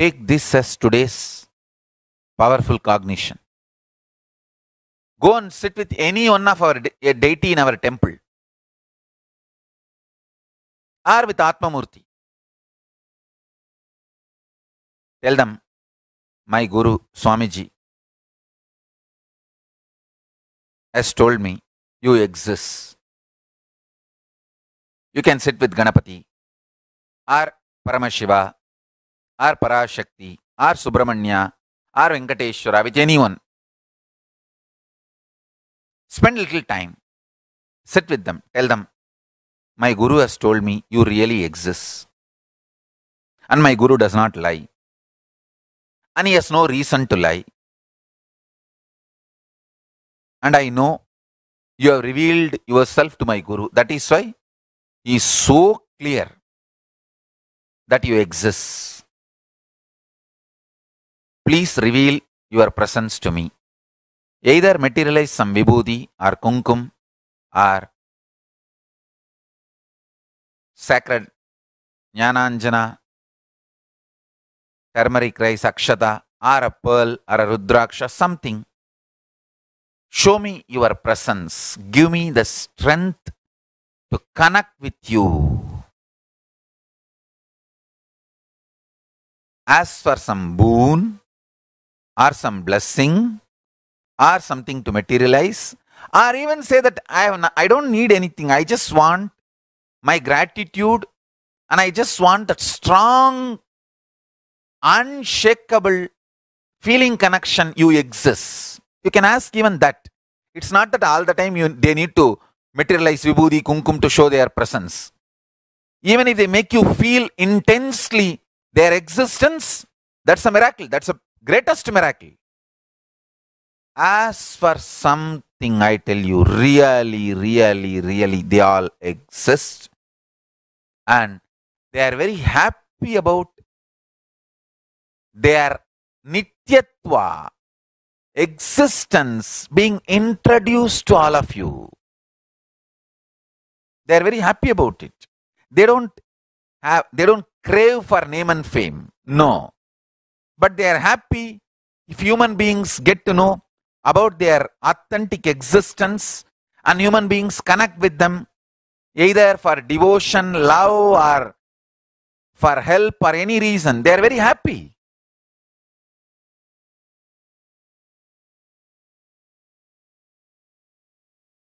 Take this as today's powerful cognition. Go and sit with any one of our de deity in our temple or with Atmamurti. Tell them, my Guru Swamiji has told me you exist. You can sit with Ganapati or Paramashiva or Parashakti or Subrahmanya or Venkateshwara with any one spend little time sit with them tell them my guru has told me you really exist and my guru does not lie and is no reason to lie and I know you have revealed yourself to my guru that is why is so clear that you exist. Please reveal your presence to me. Either materialize some vibhuti or kunkum or sacred jnananjana, turmeric rice, akshata, or a pearl or a rudraksha, something. Show me your presence. Give me the strength to connect with you. As for some boon, or some blessing or something to materialize or even say that I, have not, I don't need anything. I just want my gratitude and I just want that strong, unshakable feeling connection you exist. You can ask even that. It's not that all the time you, they need to materialize vibhuti, kumkum to show their presence. Even if they make you feel intensely their existence, that's a miracle. That's a greatest miracle. As for something, I tell you, really, really, really, they all exist and they are very happy about their nityatva, existence being introduced to all of you. They are very happy about it. They don't have, they don't crave for name and fame. No but they are happy if human beings get to know about their authentic existence and human beings connect with them either for devotion, love or for help or any reason. They are very happy.